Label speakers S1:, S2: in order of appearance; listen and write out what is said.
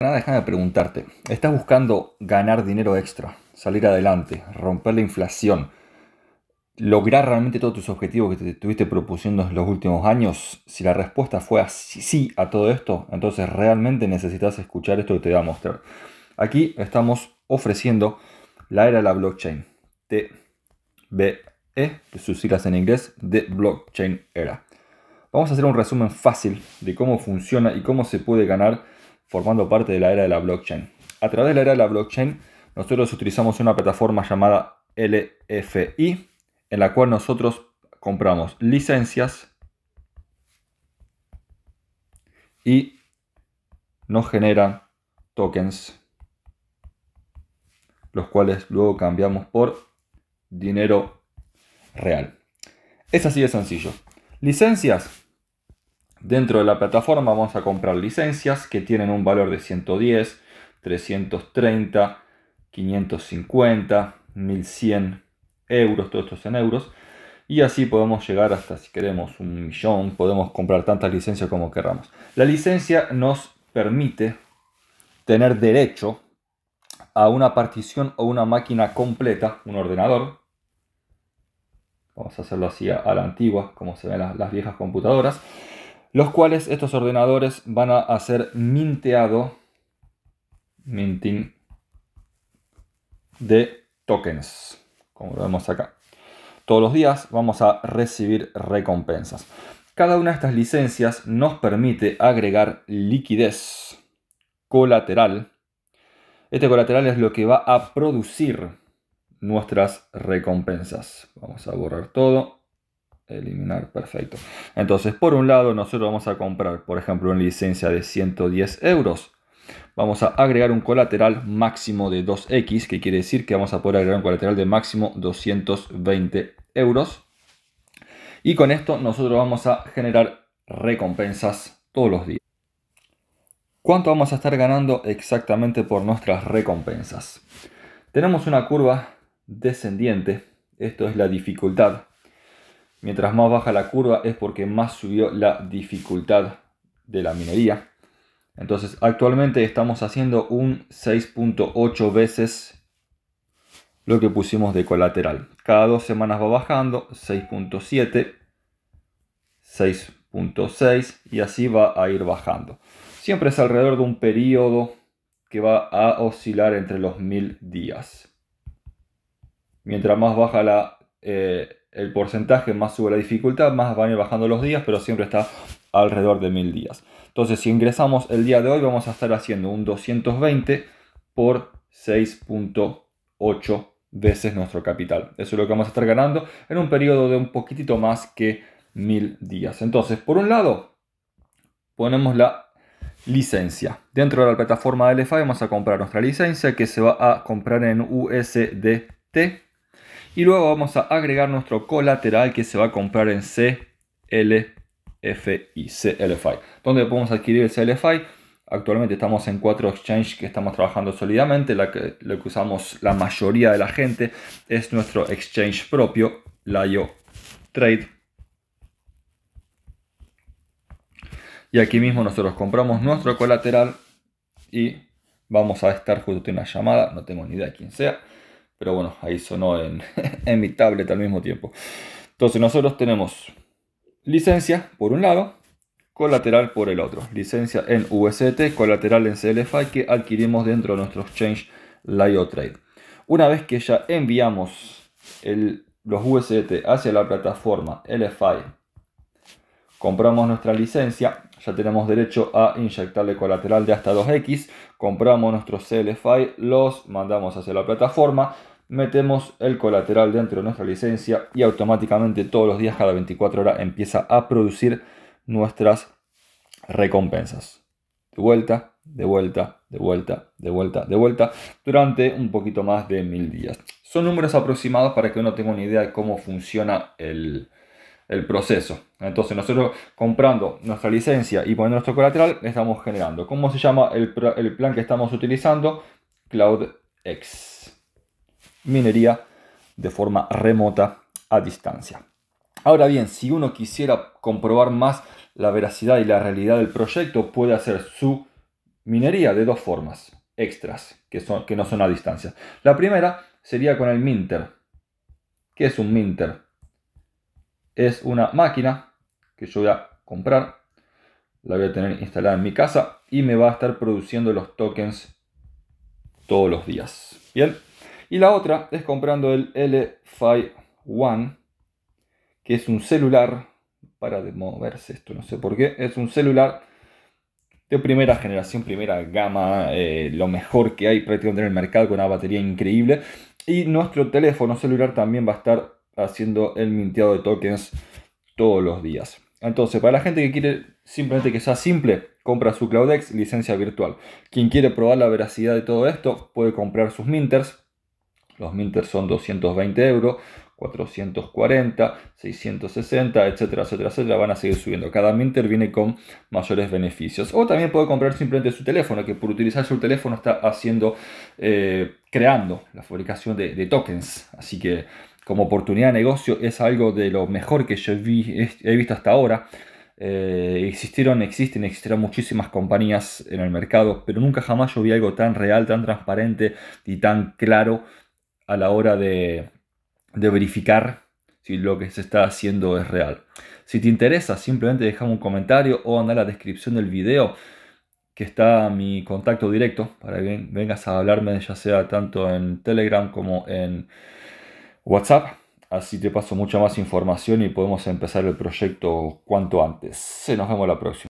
S1: Nada, déjame preguntarte, ¿estás buscando ganar dinero extra, salir adelante, romper la inflación, lograr realmente todos tus objetivos que te estuviste propusiendo en los últimos años? Si la respuesta fue así, sí a todo esto, entonces realmente necesitas escuchar esto que te voy a mostrar. Aquí estamos ofreciendo la era de la blockchain, TBE, que sus siglas en inglés, de Blockchain Era. Vamos a hacer un resumen fácil de cómo funciona y cómo se puede ganar formando parte de la era de la blockchain. A través de la era de la blockchain, nosotros utilizamos una plataforma llamada LFI, en la cual nosotros compramos licencias y nos generan tokens, los cuales luego cambiamos por dinero real. Es así de sencillo. Licencias Dentro de la plataforma vamos a comprar licencias que tienen un valor de 110, 330, 550, 1100 euros, todos esto en euros. Y así podemos llegar hasta, si queremos, un millón. Podemos comprar tantas licencias como queramos. La licencia nos permite tener derecho a una partición o una máquina completa, un ordenador. Vamos a hacerlo así a la antigua, como se ven las viejas computadoras los cuales estos ordenadores van a ser minteado minting de tokens, como lo vemos acá. Todos los días vamos a recibir recompensas. Cada una de estas licencias nos permite agregar liquidez colateral. Este colateral es lo que va a producir nuestras recompensas. Vamos a borrar todo eliminar, perfecto. Entonces, por un lado, nosotros vamos a comprar, por ejemplo, una licencia de 110 euros. Vamos a agregar un colateral máximo de 2x, que quiere decir que vamos a poder agregar un colateral de máximo 220 euros. Y con esto nosotros vamos a generar recompensas todos los días. ¿Cuánto vamos a estar ganando exactamente por nuestras recompensas? Tenemos una curva descendiente, esto es la dificultad Mientras más baja la curva es porque más subió la dificultad de la minería. Entonces actualmente estamos haciendo un 6.8 veces lo que pusimos de colateral. Cada dos semanas va bajando 6.7, 6.6 y así va a ir bajando. Siempre es alrededor de un periodo que va a oscilar entre los 1000 días. Mientras más baja la eh, el porcentaje más sube la dificultad, más van a ir bajando los días, pero siempre está alrededor de mil días. Entonces, si ingresamos el día de hoy, vamos a estar haciendo un 220 por 6.8 veces nuestro capital. Eso es lo que vamos a estar ganando en un periodo de un poquitito más que mil días. Entonces, por un lado, ponemos la licencia. Dentro de la plataforma de LFA vamos a comprar nuestra licencia que se va a comprar en USDT y luego vamos a agregar nuestro colateral que se va a comprar en CLFI, CLFI. ¿Dónde podemos adquirir el CLFI? Actualmente estamos en cuatro exchanges que estamos trabajando sólidamente. La que, lo que usamos la mayoría de la gente es nuestro exchange propio, Layo Trade. Y aquí mismo nosotros compramos nuestro colateral y vamos a estar justo en una llamada, no tengo ni idea de quién sea. Pero bueno, ahí sonó en, mi tablet al mismo tiempo. Entonces nosotros tenemos licencia por un lado, colateral por el otro. Licencia en USDT, colateral en CLFI que adquirimos dentro de nuestro exchange LioTrade. Una vez que ya enviamos los USDT hacia la plataforma LFI compramos nuestra licencia, ya tenemos derecho a inyectarle colateral de hasta 2x, compramos nuestros CLFI, los mandamos hacia la plataforma, metemos el colateral dentro de nuestra licencia y automáticamente todos los días, cada 24 horas, empieza a producir nuestras recompensas. De vuelta, de vuelta, de vuelta, de vuelta, de vuelta, durante un poquito más de mil días. Son números aproximados para que uno tenga una idea de cómo funciona el, el proceso. Entonces nosotros comprando nuestra licencia y poniendo nuestro colateral, estamos generando. ¿Cómo se llama el, plan que estamos utilizando? CloudX. Minería de forma remota a distancia. Ahora bien, si uno quisiera comprobar más la veracidad y la realidad del proyecto, puede hacer su minería de dos formas extras, que, son, que no son a distancia. La primera sería con el Minter. que es un Minter? es una máquina que yo voy a comprar. La voy a tener instalada en mi casa y me va a estar produciendo los tokens todos los días. Bien. Y la otra es comprando el L5 One, que es un celular. Para moverse esto, no sé por qué. Es un celular de primera generación, primera gama, eh, lo mejor que hay prácticamente en el mercado con una batería increíble. Y nuestro teléfono celular también va a estar haciendo el minteado de tokens todos los días. Entonces, para la gente que quiere simplemente que sea simple, compra su CloudX licencia virtual. Quien quiere probar la veracidad de todo esto puede comprar sus minters. Los minters son 220 euros, 440, 660, etcétera, etcétera, etcétera. Van a seguir subiendo. Cada minter viene con mayores beneficios. O también puede comprar simplemente su teléfono, que por utilizar su teléfono está haciendo, eh, creando la fabricación de, de tokens. Así que como oportunidad de negocio es algo de lo mejor que yo he visto hasta ahora. Eh, existieron, existen, existirán muchísimas compañías en el mercado, pero nunca jamás yo vi algo tan real, tan transparente y tan claro a la hora de, de verificar si lo que se está haciendo es real. Si te interesa, simplemente deja un comentario o anda a la descripción del video que está mi contacto directo para que vengas a hablarme, ya sea tanto en Telegram como en WhatsApp. Así te paso mucha más información y podemos empezar el proyecto cuanto antes. Nos vemos la próxima.